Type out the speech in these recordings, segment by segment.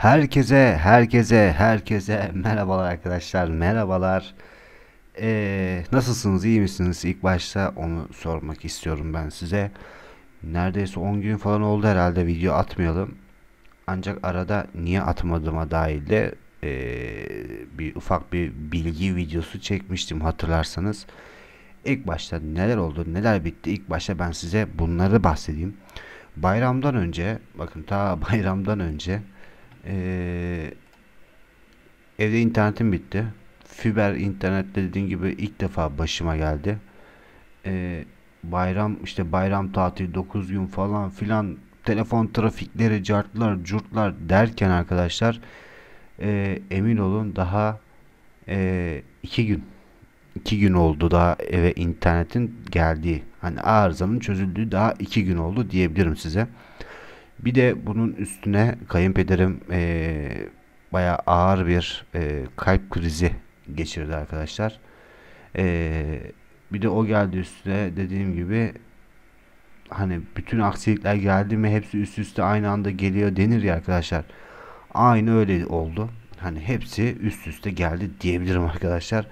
Herkese, herkese, herkese merhabalar arkadaşlar, merhabalar. Ee, nasılsınız, iyi misiniz? İlk başta onu sormak istiyorum ben size. Neredeyse 10 gün falan oldu herhalde video atmayalım. Ancak arada niye atmadığıma dair de e, bir ufak bir bilgi videosu çekmiştim hatırlarsanız. İlk başta neler oldu, neler bitti ilk başta ben size bunları bahsedeyim. Bayramdan önce, bakın ta bayramdan önce ee, evde internetim bitti. Fiber internet dediğim gibi ilk defa başıma geldi. Ee, bayram işte bayram tatili 9 gün falan filan telefon trafikleri cartlar curtlar derken arkadaşlar e, emin olun daha e, iki gün iki gün oldu daha eve internetin geldiği hani arızanın çözüldüğü daha iki gün oldu diyebilirim size. Bir de bunun üstüne kayınpederim e, bayağı ağır bir e, kalp krizi geçirdi arkadaşlar. E, bir de o geldi üstüne dediğim gibi hani bütün aksilikler geldi mi hepsi üst üste aynı anda geliyor denir ya arkadaşlar. Aynı öyle oldu. Hani hepsi üst üste geldi diyebilirim arkadaşlar.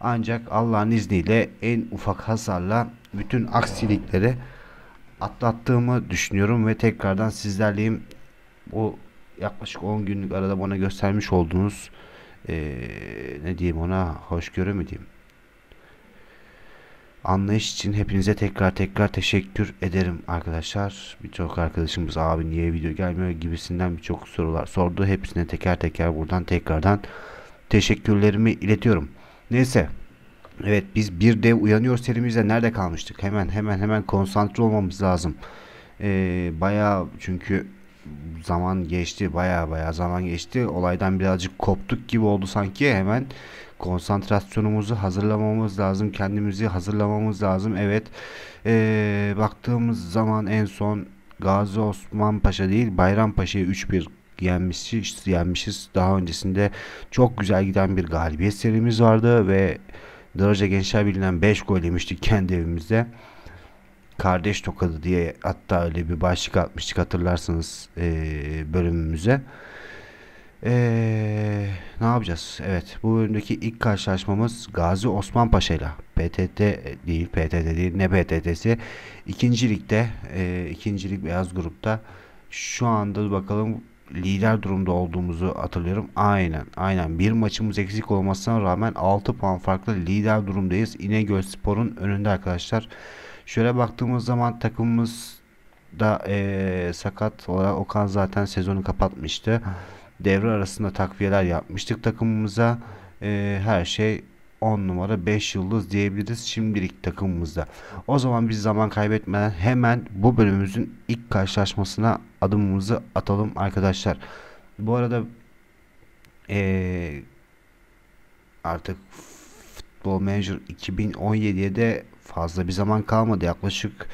Ancak Allah'ın izniyle en ufak hasarla bütün aksilikleri atlattığımı düşünüyorum ve tekrardan sizlerleyim. Bu yaklaşık 10 günlük arada bana göstermiş olduğunuz ee, ne diyeyim ona hoşgörü mü diyeyim anlayış için hepinize tekrar tekrar teşekkür ederim arkadaşlar. Birçok arkadaşımız abi niye video gelmiyor gibisinden birçok sorular sordu. Hepsine teker teker buradan tekrardan teşekkürlerimi iletiyorum. Neyse Evet biz bir dev uyanıyor serimizde nerede kalmıştık? Hemen hemen hemen konsantre olmamız lazım. Ee, baya çünkü zaman geçti baya baya zaman geçti. Olaydan birazcık koptuk gibi oldu sanki hemen konsantrasyonumuzu hazırlamamız lazım. Kendimizi hazırlamamız lazım. Evet ee, baktığımız zaman en son Gazi Osman Paşa değil Bayrampaşa'yı 3-1 yenmişiz, yenmişiz. Daha öncesinde çok güzel giden bir galibiyet serimiz vardı ve Darıca Gençler bilinen 5 gol yemiştik kendi evimizde. Kardeş tokadı diye hatta öyle bir başlık atmıştık hatırlarsınız e, bölümümüze. Ee, ne yapacağız? Evet bu bölümdeki ilk karşılaşmamız Gazi Osman Paşa ile. PTT değil PTT değil ne PTT'si. İkinci ligde e, ikinci beyaz grupta şu anda bakalım lider durumda olduğumuzu hatırlıyorum. Aynen aynen bir maçımız eksik olmasına rağmen 6 puan farklı lider durumdayız. İnegöl Spor'un önünde arkadaşlar. Şöyle baktığımız zaman takımımız da e, sakat olarak Okan zaten sezonu kapatmıştı. Devre arasında takviyeler yapmıştık takımımıza. E, her şey 10 numara 5 yıldız diyebiliriz şimdilik takımımızda. O zaman biz zaman kaybetmeden hemen bu bölümümüzün ilk karşılaşmasına adımımızı atalım arkadaşlar. Bu arada ee, artık Football Manager 2017'ye de fazla bir zaman kalmadı. Yaklaşık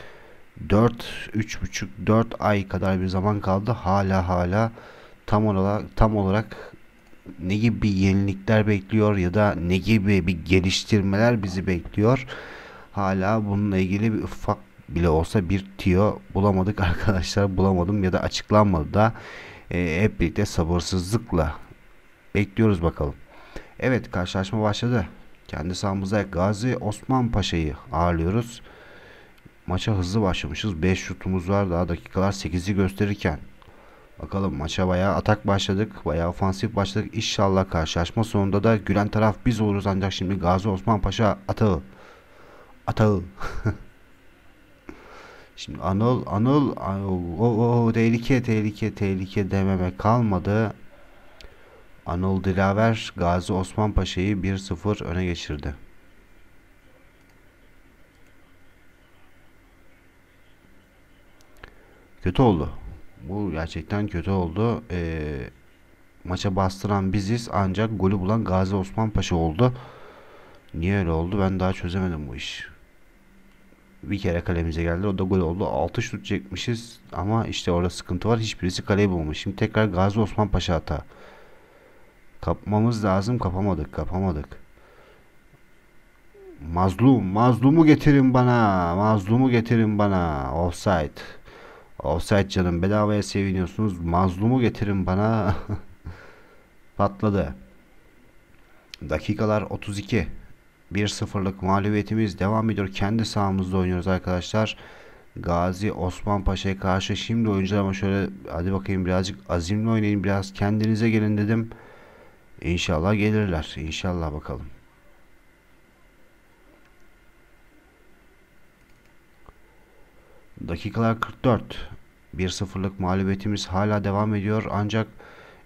4 3,5 4 ay kadar bir zaman kaldı. Hala hala tam olarak tam olarak ne gibi yenilikler bekliyor ya da ne gibi bir geliştirmeler bizi bekliyor. Hala bununla ilgili bir ufak bile olsa bir tiyo bulamadık arkadaşlar bulamadım ya da açıklanmadı da e, hep birlikte sabırsızlıkla bekliyoruz bakalım. Evet karşılaşma başladı. Kendi sahamızda Gazi Osman Paşa'yı ağırlıyoruz. Maça hızlı başlamışız. 5 şutumuz var daha dakikalar 8'i gösterirken Bakalım maça bayağı atak başladık. Bayağı ofansif başladık. İnşallah karşılaşma sonunda da gülen taraf biz oluruz ancak şimdi Gazi Osman Paşa atağı. Atağı. şimdi Anıl Anıl o, o, o, tehlike tehlike tehlike dememe kalmadı. Anıl Dilaver Gazi Osman Paşa'yı 1-0 öne geçirdi. Kötü oldu. Bu gerçekten kötü oldu. E, maça bastıran biziz ancak golü bulan Gazi Osman Paşa oldu. Niye öyle oldu ben daha çözemedim bu iş. Bir kere kalemize geldi o da gol oldu. 6 şut çekmişiz ama işte orada sıkıntı var. Hiçbirisi kaleyi bulmuş. Şimdi tekrar Gazi Osman Paşa hata. Kapmamız lazım kapamadık kapamadık. Mazlum mazlumu getirin bana mazlumu getirin bana offside. Offside canım bedavaya seviniyorsunuz. Mazlumu getirin bana. Patladı. Dakikalar 32. 1-0'lık mağlubiyetimiz devam ediyor. Kendi sahamızda oynuyoruz arkadaşlar. Gazi Osman Paşa'ya karşı şimdi oyuncularıma şöyle hadi bakayım birazcık azimli oynayın biraz kendinize gelin dedim. İnşallah gelirler. İnşallah bakalım. Dakikalar 44. 1-0'lık mağlubiyetimiz hala devam ediyor. Ancak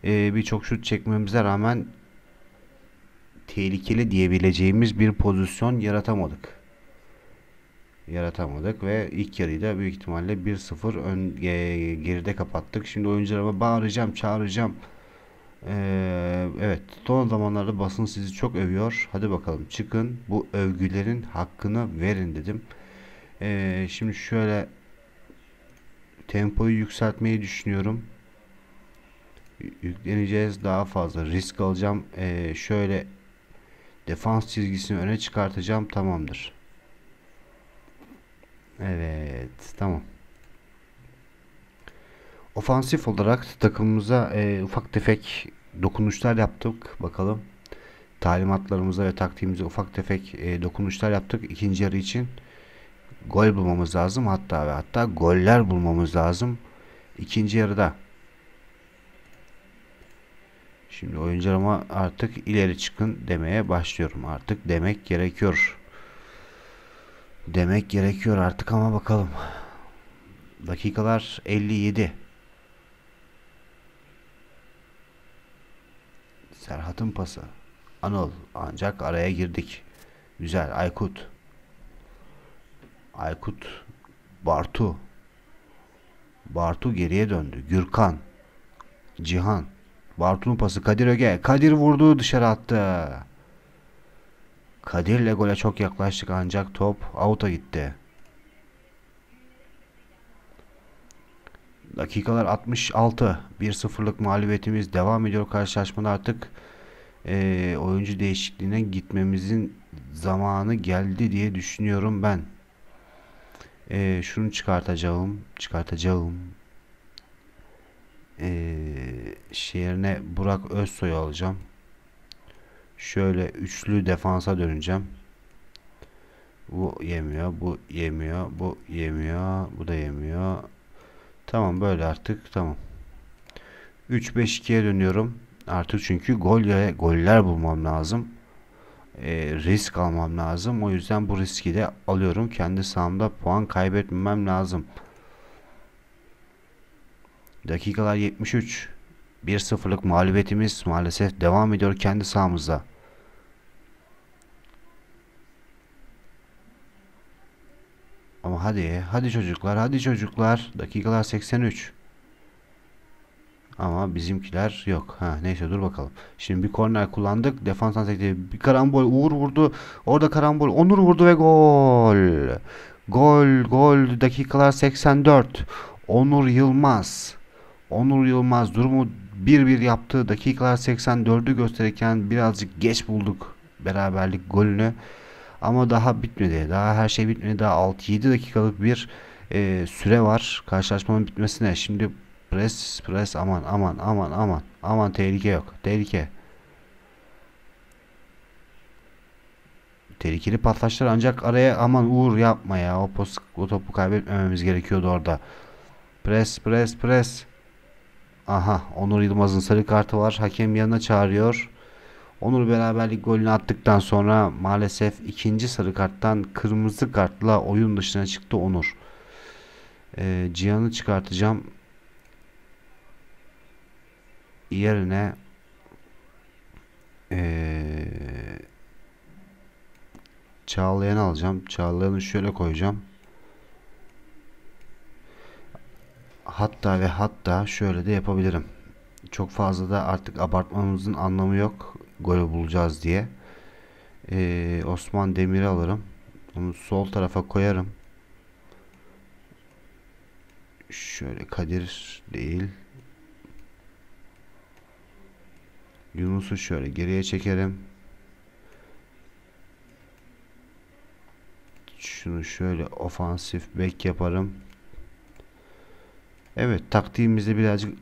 e, birçok şut çekmemize rağmen tehlikeli diyebileceğimiz bir pozisyon yaratamadık. Yaratamadık ve ilk yarıyı da büyük ihtimalle 1-0 ön, e, geride kapattık. Şimdi oyuncularıma bağıracağım, çağıracağım. Ee, evet son zamanlarda basın sizi çok övüyor. Hadi bakalım çıkın bu övgülerin hakkını verin dedim. Ee, şimdi şöyle Tempoyu yükseltmeyi düşünüyorum. Yükleneceğiz daha fazla. Risk alacağım. Ee, şöyle defans çizgisini öne çıkartacağım. Tamamdır. Evet. Tamam. Ofansif olarak takımımıza e, ufak tefek dokunuşlar yaptık. Bakalım talimatlarımıza ve taktiğimize ufak tefek e, dokunuşlar yaptık ikinci yarı için gol bulmamız lazım. Hatta ve hatta goller bulmamız lazım. ikinci yarıda. Şimdi oyuncularıma artık ileri çıkın demeye başlıyorum. Artık demek gerekiyor. Demek gerekiyor artık ama bakalım. Dakikalar 57. Serhat'ın pası. Anıl ancak araya girdik. Güzel Aykut. Aykut, Bartu. Bartu geriye döndü. Gürkan, Cihan. Bartu'nun pası Kadir Öge. Kadir vurdu dışarı attı. Kadir'le gole çok yaklaştık ancak top out'a gitti. Dakikalar 66. 1-0'lık mağlubiyetimiz devam ediyor karşılaşmada artık e, oyuncu değişikliğine gitmemizin zamanı geldi diye düşünüyorum ben. Ee, şunu çıkartacağım. Çıkartacağım. Ee, yerine Burak Özsoy'u alacağım. Şöyle üçlü defansa döneceğim. Bu yemiyor, bu yemiyor, bu yemiyor, bu da yemiyor. Tamam böyle artık tamam. 3-5-2'ye dönüyorum. Artık çünkü gol goller bulmam lazım e, risk almam lazım. O yüzden bu riski de alıyorum. Kendi sahamda puan kaybetmemem lazım. Dakikalar 73. 1-0'lık mağlubiyetimiz maalesef devam ediyor kendi sahamızda. Ama hadi, hadi çocuklar, hadi çocuklar. Dakikalar 83. Ama bizimkiler yok. Ha, neyse dur bakalım. Şimdi bir korner kullandık. Defanstan sekti. Bir karambol Uğur vurdu. Orada karambol Onur vurdu ve gol. Gol gol dakikalar 84. Onur Yılmaz. Onur Yılmaz durumu 1-1 yaptı. Dakikalar 84'ü gösterirken birazcık geç bulduk beraberlik golünü. Ama daha bitmedi. Daha her şey bitmedi. Daha 6-7 dakikalık bir e, süre var karşılaşmanın bitmesine. Şimdi Pres pres aman aman aman aman. Aman tehlike yok. Tehlike. Tehlikeli patlaçlar ancak araya aman Uğur yapma ya. O, pos, o topu kaybetmememiz gerekiyordu orada. Pres pres pres. Aha Onur Yılmaz'ın sarı kartı var. Hakem yanına çağırıyor. Onur beraberlik golünü attıktan sonra maalesef ikinci sarı karttan kırmızı kartla oyun dışına çıktı Onur. Ee, Cihan'ı çıkartacağım yerine ee, Çağlayan'ı alacağım. Çağlayan'ı şöyle koyacağım. Hatta ve hatta şöyle de yapabilirim. Çok fazla da artık abartmamızın anlamı yok. Golü bulacağız diye. Ee, Osman Demir'i alırım. Onu sol tarafa koyarım. Şöyle Kadir değil. Yunus'u şöyle geriye çekerim. Şunu şöyle ofansif bek yaparım. Evet taktiğimizde birazcık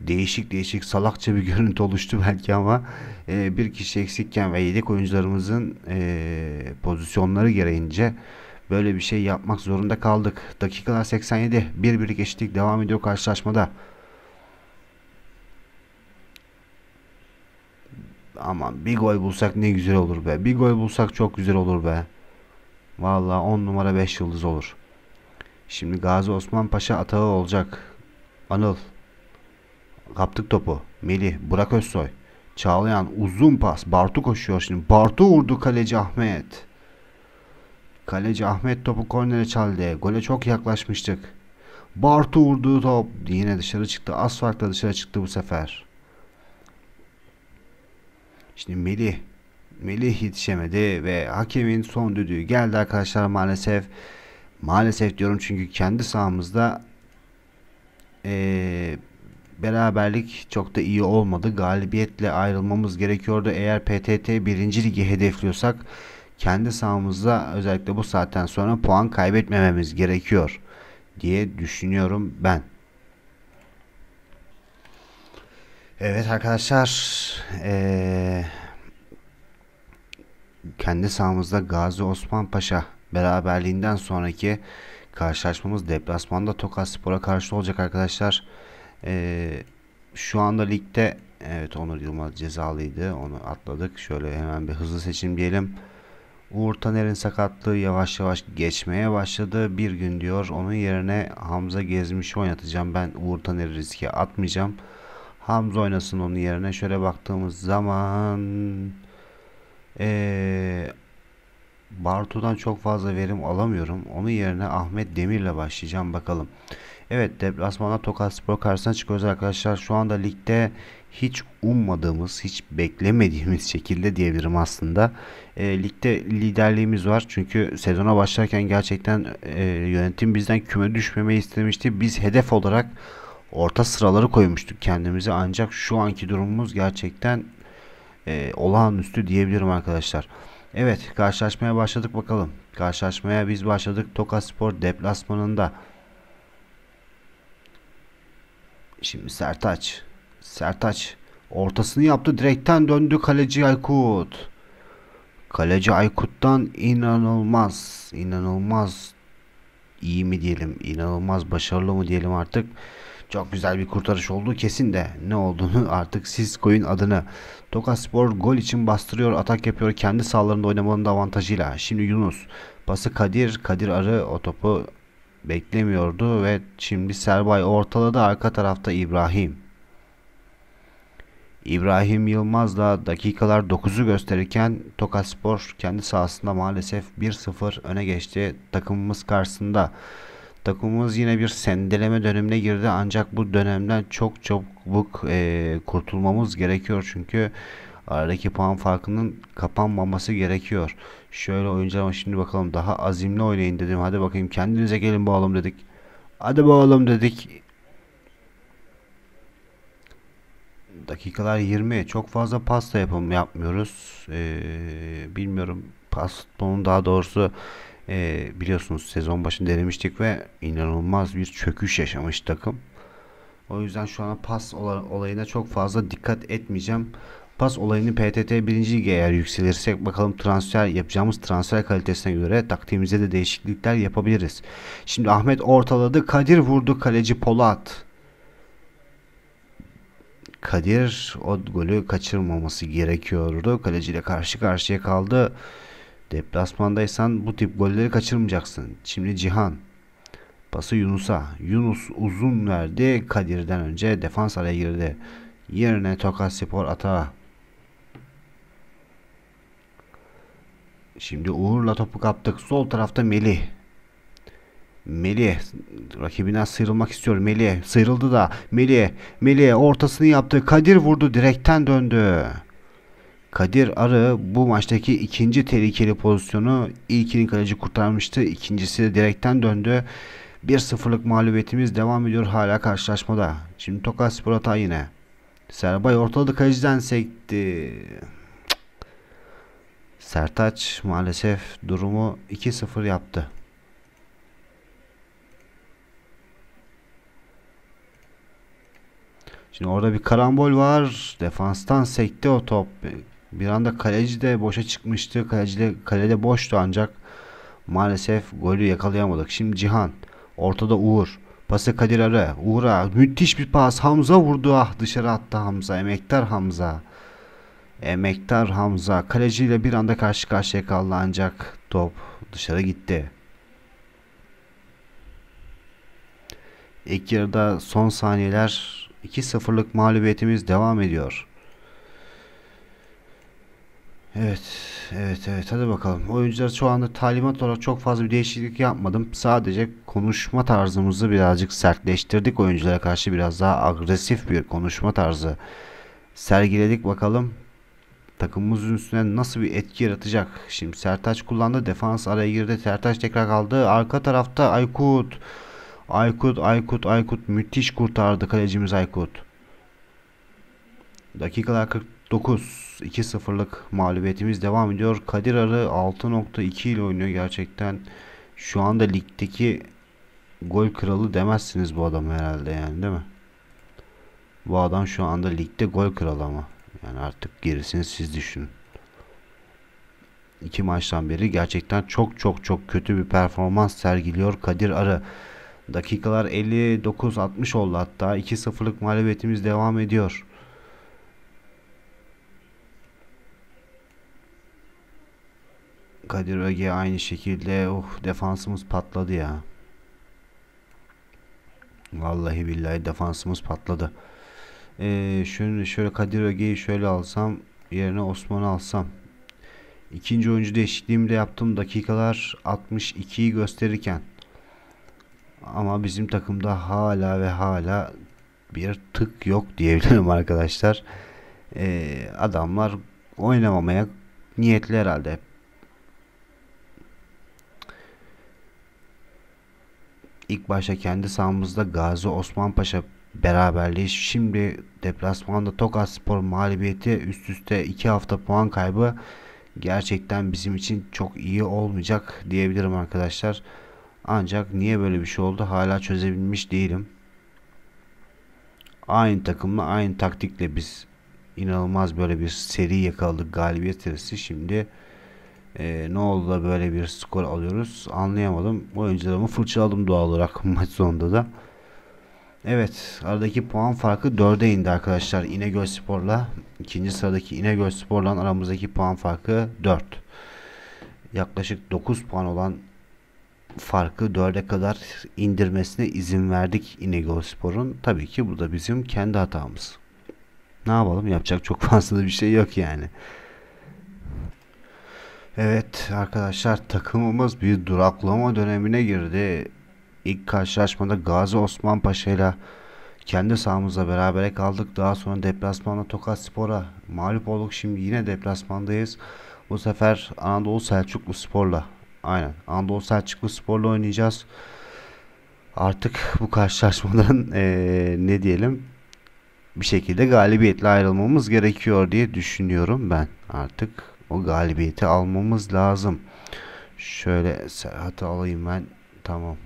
değişik değişik salakça bir görüntü oluştu belki ama e, bir kişi eksikken ve yedek oyuncularımızın e, pozisyonları gereğince böyle bir şey yapmak zorunda kaldık. Dakikalar 87. 1-1'lik geçtik. devam ediyor karşılaşmada. Aman bir gol bulsak ne güzel olur be. Bir gol bulsak çok güzel olur be. Valla 10 numara 5 yıldız olur. Şimdi Gazi Osman Paşa atağı olacak. Anıl. Kaptık topu. Melih. Burak Özsoy. Çağlayan uzun pas. Bartu koşuyor şimdi. Bartu vurdu kaleci Ahmet. Kaleci Ahmet topu kornere çaldı. Gole çok yaklaşmıştık. Bartu vurdu top. Yine dışarı çıktı. Az dışarı çıktı bu sefer. Şimdi Melih Melih yetişemedi ve hakemin son düdüğü geldi arkadaşlar maalesef. Maalesef diyorum çünkü kendi sahamızda ee, beraberlik çok da iyi olmadı. Galibiyetle ayrılmamız gerekiyordu. Eğer PTT 1. ligi hedefliyorsak kendi sahamızda özellikle bu saatten sonra puan kaybetmememiz gerekiyor diye düşünüyorum ben. Evet arkadaşlar ee, kendi sahamızda Gazi Osman Paşa beraberliğinden sonraki karşılaşmamız deplasmanda Tokat Spor'a karşı olacak arkadaşlar. Ee, şu anda ligde evet Onur Yılmaz cezalıydı onu atladık. Şöyle hemen bir hızlı seçim diyelim. Uğur Taner'in sakatlığı yavaş yavaş geçmeye başladı. Bir gün diyor onun yerine Hamza Gezmiş'i oynatacağım. Ben Uğur Taner'i riske atmayacağım. Hamza oynasın onun yerine. Şöyle baktığımız zaman ee, Bartu'dan çok fazla verim alamıyorum. Onun yerine Ahmet Demir'le başlayacağım bakalım. Evet deplasmana Tokat Spor karşısına çıkıyoruz arkadaşlar. Şu anda ligde hiç ummadığımız, hiç beklemediğimiz şekilde diyebilirim aslında. E, ligde liderliğimiz var. Çünkü sezona başlarken gerçekten e, yönetim bizden küme düşmemeyi istemişti. Biz hedef olarak orta sıraları koymuştuk kendimize ancak şu anki durumumuz gerçekten e, olağanüstü diyebilirim arkadaşlar. Evet karşılaşmaya başladık bakalım. Karşılaşmaya biz başladık Tokaspor deplasmanında. Şimdi Sertaç. Sertaç ortasını yaptı. Direkten döndü kaleci Aykut. Kaleci Aykut'tan inanılmaz, inanılmaz iyi mi diyelim, İnanılmaz başarılı mı diyelim artık. Çok güzel bir kurtarış olduğu kesin de ne olduğunu artık siz koyun adını. Spor gol için bastırıyor, atak yapıyor. Kendi sahalarında oynamanın da avantajıyla. Şimdi Yunus. Pası Kadir. Kadir Arı o topu beklemiyordu ve şimdi Serbay ortaladı. Arka tarafta İbrahim. İbrahim Yılmaz da dakikalar 9'u gösterirken Tokaspor kendi sahasında maalesef 1-0 öne geçti takımımız karşısında. Takımımız yine bir sendeleme dönemine girdi ancak bu dönemden çok çabuk e, kurtulmamız gerekiyor çünkü aradaki puan farkının kapanmaması gerekiyor. Şöyle oyuncularıma şimdi bakalım daha azimli oynayın dedim. Hadi bakayım kendinize gelin bu dedik. Hadi bu dedik. Dakikalar 20. Çok fazla pasta yapım yapmıyoruz. Ee, bilmiyorum pas bunun daha doğrusu e, biliyorsunuz sezon başında denemiştik ve inanılmaz bir çöküş yaşamış takım. O yüzden şu an pas olayına çok fazla dikkat etmeyeceğim. Pas olayını PTT 1. Lig'e eğer yükselirsek bakalım transfer yapacağımız transfer kalitesine göre taktiğimize de değişiklikler yapabiliriz. Şimdi Ahmet ortaladı. Kadir vurdu. Kaleci Polat. Kadir o golü kaçırmaması gerekiyordu. Kaleciyle karşı karşıya kaldı. Deplasmandaysan bu tip golleri kaçırmayacaksın. Şimdi Cihan. Pası Yunus'a. Yunus uzun verdi. Kadir'den önce defans araya girdi. Yerine Tokat Spor ata. Şimdi Uğur'la topu kaptık. Sol tarafta Melih. Melih rakibinden sıyrılmak istiyor. Melih sıyrıldı da. Melih, Melih ortasını yaptı. Kadir vurdu direkten döndü. Kadir Arı bu maçtaki ikinci tehlikeli pozisyonu ilkini kaleci kurtarmıştı. İkincisi de direkten döndü. 1-0'lık mağlubiyetimiz devam ediyor hala karşılaşmada. Şimdi Tokat Spor hata yine. Serbay ortaladı kaleciden sekti. Sertaç maalesef durumu 2-0 yaptı. Şimdi orada bir karambol var. Defanstan sekti o top. Bir anda kaleci de boşa çıkmıştı. Kaleci de, kalede boştu ancak maalesef golü yakalayamadık. Şimdi Cihan. Ortada Uğur. Pası Kadir Ara. Uğur'a müthiş bir pas. Hamza vurdu. Ah dışarı attı Hamza. Emektar Hamza. Emektar Hamza. Kaleciyle bir anda karşı karşıya kaldı ancak top dışarı gitti. İlk yarıda son saniyeler 2-0'lık mağlubiyetimiz devam ediyor. Evet, evet, evet. Hadi bakalım. Oyuncular şu anda talimat olarak çok fazla bir değişiklik yapmadım. Sadece konuşma tarzımızı birazcık sertleştirdik. Oyunculara karşı biraz daha agresif bir konuşma tarzı sergiledik. Bakalım takımımızın üstüne nasıl bir etki yaratacak. Şimdi Sertaç kullandı. Defans araya girdi. Sertaç tekrar kaldı. Arka tarafta Aykut. Aykut, Aykut, Aykut. Müthiş kurtardı kalecimiz Aykut. Dakikalar 49. 2-0'lık mağlubiyetimiz devam ediyor. Kadir Arı 6.2 ile oynuyor. Gerçekten şu anda ligdeki gol kralı demezsiniz bu adamı herhalde yani değil mi? Bu adam şu anda ligde gol kralı ama. Yani artık gerisini siz düşünün. İki maçtan beri gerçekten çok çok çok kötü bir performans sergiliyor Kadir Arı. Dakikalar 59-60 oldu hatta 2-0'lık mağlubiyetimiz devam ediyor. Kadir Öge aynı şekilde. Oh defansımız patladı ya. Vallahi billahi defansımız patladı. Ee, şöyle, şöyle Kadir Öge'yi şöyle alsam yerine Osman'ı alsam. İkinci oyuncu değişikliğimi de yaptım. Dakikalar 62'yi gösterirken. Ama bizim takımda hala ve hala bir tık yok diyebilirim arkadaşlar. Ee, adamlar oynamamaya niyetli herhalde. ilk başta kendi sahamızda Gazi Osman Paşa beraberliği şimdi deplasmanda Tokat Spor mağlubiyeti üst üste 2 hafta puan kaybı gerçekten bizim için çok iyi olmayacak diyebilirim arkadaşlar. Ancak niye böyle bir şey oldu hala çözebilmiş değilim. Aynı takımla aynı taktikle biz inanılmaz böyle bir seri yakaladık galibiyet serisi. Şimdi ee, ne oldu da böyle bir skor alıyoruz anlayamadım. Oyuncularımı fırçaladım doğal olarak maç sonunda da. Evet aradaki puan farkı 4'e indi arkadaşlar İnegöl Spor'la. ikinci sıradaki İnegöl Spor'la aramızdaki puan farkı 4. Yaklaşık 9 puan olan farkı 4'e kadar indirmesine izin verdik İnegöl Spor'un. Tabii ki bu da bizim kendi hatamız. Ne yapalım yapacak çok fazla bir şey yok yani. Evet arkadaşlar takımımız bir duraklama dönemine girdi. İlk karşılaşmada Gazi Osman Paşa ile kendi sahamızda berabere kaldık. Daha sonra deplasmanda Tokat Spor'a mağlup olduk. Şimdi yine deplasmandayız. Bu sefer Anadolu Selçuklu Spor'la aynen Anadolu Selçuklu Spor'la oynayacağız. Artık bu karşılaşmadan ee, ne diyelim bir şekilde galibiyetle ayrılmamız gerekiyor diye düşünüyorum ben artık. O galibiyeti almamız lazım. Şöyle Serhat'ı alayım ben. Tamam.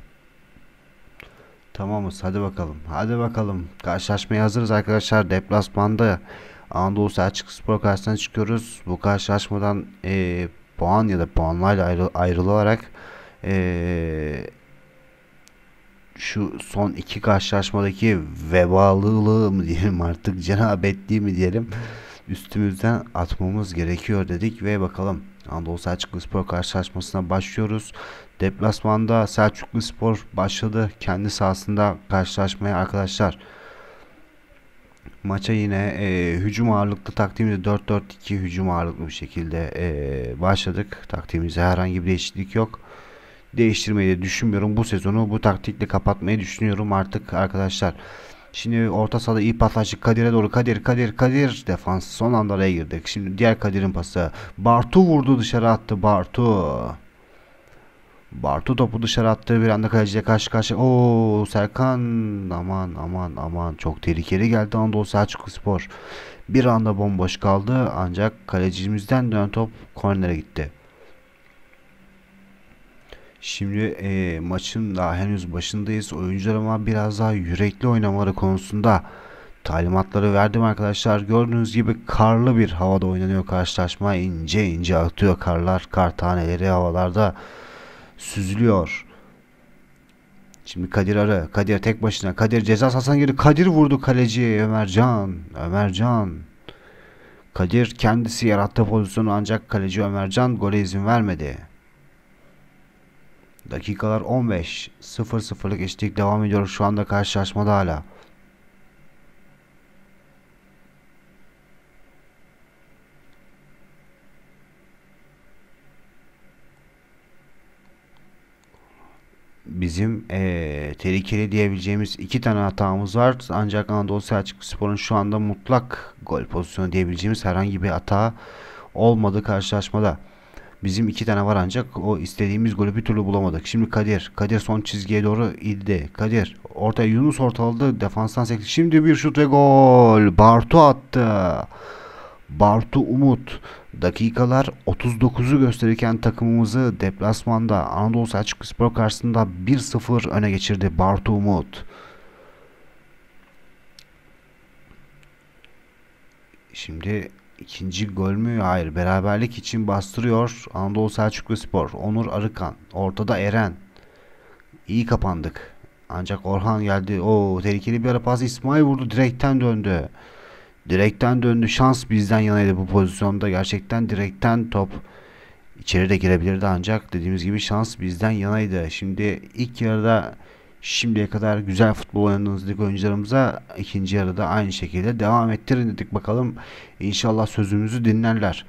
Tamamız hadi bakalım. Hadi bakalım. Karşılaşmaya hazırız arkadaşlar. Deplasmanda Anadolu Selçuk Spor karşısına çıkıyoruz. Bu karşılaşmadan e, puan ya da puanlarla ayrı, ayrılarak e, şu son iki karşılaşmadaki vebalılığı mı diyelim artık cenabetliği mi diyelim üstümüzden atmamız gerekiyor dedik ve bakalım Anadolu Selçuklu Spor karşılaşmasına başlıyoruz. Deplasmanda Selçuklu Spor başladı kendi sahasında karşılaşmaya arkadaşlar. Maça yine e, hücum ağırlıklı taktiğimiz 4-4-2 hücum ağırlıklı bir şekilde e, başladık. Taktiğimizde herhangi bir değişiklik yok. Değiştirmeyi de düşünmüyorum. Bu sezonu bu taktikle kapatmayı düşünüyorum artık arkadaşlar. Arkadaşlar Şimdi orta sahada iyi paslaştı. Kadir'e doğru. Kadir, Kadir, Kadir. Defans son anda araya girdik. Şimdi diğer Kadir'in pası. Bartu vurdu dışarı attı. Bartu. Bartu topu dışarı attı. Bir anda kaleciye karşı karşı. Oo Serkan. Aman aman aman. Çok tehlikeli geldi Anadolu Selçuklu Spor. Bir anda bomboş kaldı. Ancak kalecimizden dön top kornere gitti. Şimdi e, maçın daha henüz başındayız. Oyuncular ama biraz daha yürekli oynamaları konusunda talimatları verdim arkadaşlar. Gördüğünüz gibi karlı bir havada oynanıyor karşılaşma. İnce ince atıyor karlar. Kar taneleri havalarda süzülüyor. Şimdi Kadir arı. Kadir tek başına. Kadir ceza sahasına girdi. Kadir vurdu kaleciye Ömercan. Ömercan. Kadir kendisi yarattığı pozisyonu ancak kaleci Ömercan gole izin vermedi. Dakikalar 15. 0-0'lık eşlik devam ediyor şu anda karşılaşmada hala. bizim e, tehlikeli diyebileceğimiz iki tane hatamız var. Ancak Anadolu Selçuk Spor'un şu anda mutlak gol pozisyonu diyebileceğimiz herhangi bir hata olmadı karşılaşmada. Bizim iki tane var ancak o istediğimiz golü bir türlü bulamadık. Şimdi Kadir. Kadir son çizgiye doğru ildi. Kadir. Orta Yunus ortaladı. Defanstan sekti. Şimdi bir şut ve gol. Bartu attı. Bartu Umut dakikalar 39'u gösterirken takımımızı deplasmanda Anadolu Selçukluspor karşısında 1-0 öne geçirdi Bartu Umut. Şimdi ikinci gol mü? Hayır. Beraberlik için bastırıyor Anadolu Selçuklu Spor. Onur Arıkan. Ortada Eren. İyi kapandık. Ancak Orhan geldi. O tehlikeli bir ara pas İsmail vurdu. Direkten döndü. Direkten döndü. Şans bizden yanaydı bu pozisyonda. Gerçekten direkten top içeri de girebilirdi ancak dediğimiz gibi şans bizden yanaydı. Şimdi ilk yarıda şimdiye kadar güzel futbol oynadığınız lig oyuncularımıza ikinci yarıda aynı şekilde devam ettirin dedik. Bakalım İnşallah sözümüzü dinlerler.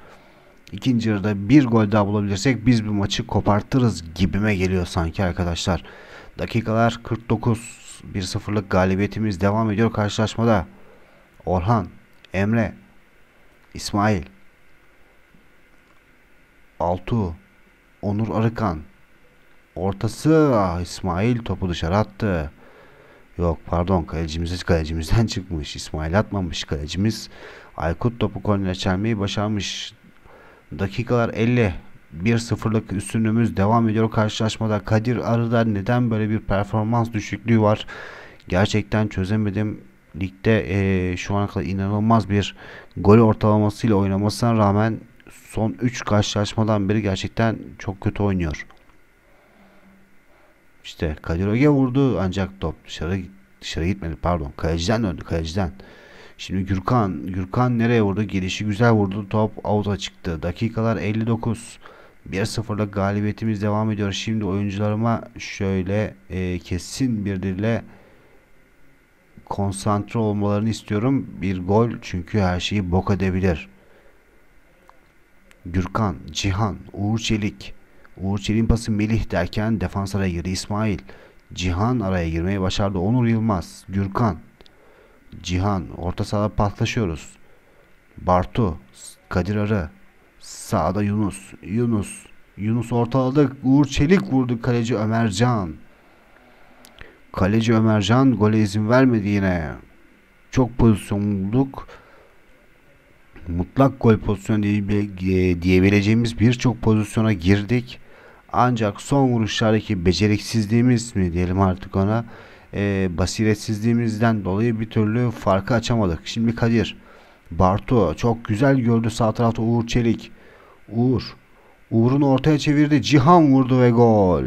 İkinci yarıda bir gol daha bulabilirsek biz bu maçı kopartırız gibime geliyor sanki arkadaşlar. Dakikalar 49. 1-0'lık galibiyetimiz devam ediyor karşılaşmada. Orhan, Emre, İsmail, Altu, Onur Arıkan, Ortası ah, İsmail topu dışarı attı. Yok pardon kalecimiz kalecimizden çıkmış. İsmail atmamış kalecimiz. Aykut topu kornere çelmeyi başarmış. Dakikalar 50. 1-0'lık üstünlüğümüz devam ediyor karşılaşmada. Kadir Arı'da neden böyle bir performans düşüklüğü var? Gerçekten çözemedim. Ligde e, şu ana kadar inanılmaz bir gol ortalamasıyla oynamasına rağmen son 3 karşılaşmadan beri gerçekten çok kötü oynuyor. İşte Kadir Oge vurdu ancak top dışarı dışarı gitmedi pardon. Kaleciden döndü kaleciden. Şimdi Gürkan, Gürkan nereye vurdu? Gelişi güzel vurdu. Top avuta çıktı. Dakikalar 59. 1-0'lık galibiyetimiz devam ediyor. Şimdi oyuncularıma şöyle e, kesin bir dille konsantre olmalarını istiyorum. Bir gol çünkü her şeyi bok edebilir. Gürkan, Cihan, Uğur Çelik, Uğur Çelik'in pası Melih derken defans araya girdi İsmail. Cihan araya girmeyi başardı. Onur Yılmaz, Gürkan, Cihan. Orta sahada paslaşıyoruz. Bartu, Kadir Arı. Sağda Yunus, Yunus. Yunus ortaladık. Uğur Çelik vurdu kaleci Ömercan. Kaleci Ömercan gole izin vermedi yine. Çok pozisyon bulduk. Mutlak gol pozisyonu diyebileceğimiz birçok pozisyona girdik. Ancak son vuruşlardaki beceriksizliğimiz mi diyelim artık ona e, basiretsizliğimizden dolayı bir türlü farkı açamadık. Şimdi Kadir, Bartu çok güzel gördü sağ tarafta Uğur Çelik. Uğur, Uğur'un ortaya çevirdi. Cihan vurdu ve gol.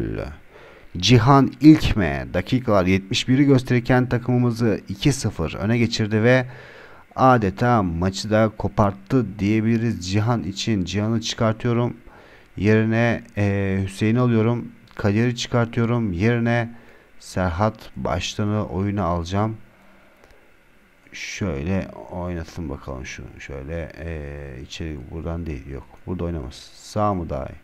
Cihan ilk mi? Dakikalar 71'i gösterirken takımımızı 2-0 öne geçirdi ve adeta maçı da koparttı diyebiliriz Cihan için. Cihan'ı çıkartıyorum. Yerine e, Hüseyin'i alıyorum. Kader'i çıkartıyorum. Yerine Serhat başlığını oyuna alacağım. Şöyle oynasın bakalım şunu. Şöyle e, içeri buradan değil. Yok. Burada oynamaz. Sağ mı daha iyi?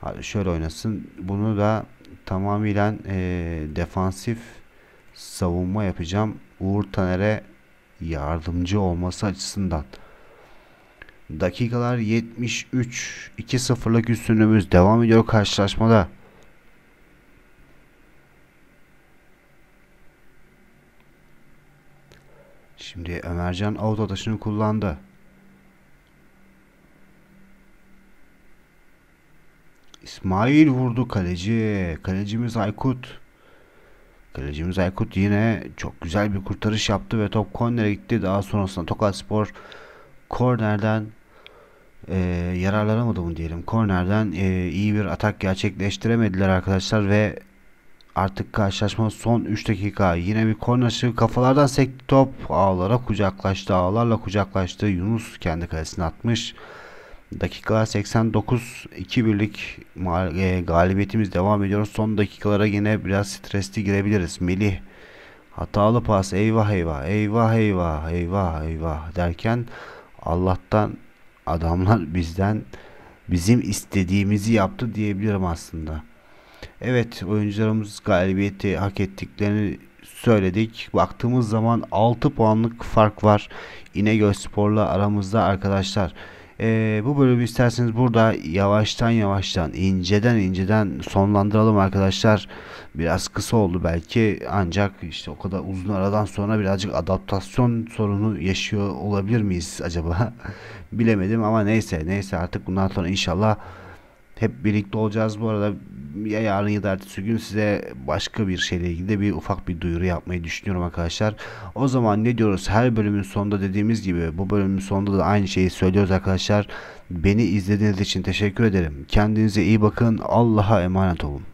Hadi şöyle oynasın. Bunu da tamamıyla e, defansif savunma yapacağım. Uğur Taner'e yardımcı olması açısından. Dakikalar 73. 2-0'lık üstünlüğümüz devam ediyor karşılaşmada. Şimdi Ömercan avut ataşını kullandı. İsmail vurdu kaleci. Kalecimiz Aykut. Kalecimiz Aykut yine çok güzel bir kurtarış yaptı ve top kornere gitti. Daha sonrasında Tokat Spor kornerden e, yararlanamadı mı diyelim. Kornerden e, iyi bir atak gerçekleştiremediler arkadaşlar ve artık karşılaşma son 3 dakika. Yine bir korner kafalardan sekti top. Ağlara kucaklaştı. Ağlarla kucaklaştı. Yunus kendi kalesine atmış. Dakikalar 89 2 birlik e, galibiyetimiz devam ediyor. Son dakikalara yine biraz stresli girebiliriz. Melih hatalı pas eyvah eyvah eyvah eyvah eyvah eyvah derken Allah'tan adamlar bizden bizim istediğimizi yaptı diyebilirim aslında. Evet oyuncularımız galibiyeti hak ettiklerini söyledik. Baktığımız zaman 6 puanlık fark var İnegöl Spor'la aramızda arkadaşlar. E, bu bölümü isterseniz burada yavaştan yavaştan inceden inceden sonlandıralım arkadaşlar. Biraz kısa oldu belki ancak işte o kadar uzun aradan sonra birazcık adaptasyon sorunu yaşıyor olabilir miyiz acaba? Bilemedim ama neyse neyse artık bundan sonra inşallah hep birlikte olacağız bu arada. Ya yarın ya da ertesi gün size başka bir şeyle ilgili de bir ufak bir duyuru yapmayı düşünüyorum arkadaşlar. O zaman ne diyoruz? Her bölümün sonunda dediğimiz gibi bu bölümün sonunda da aynı şeyi söylüyoruz arkadaşlar. Beni izlediğiniz için teşekkür ederim. Kendinize iyi bakın. Allah'a emanet olun.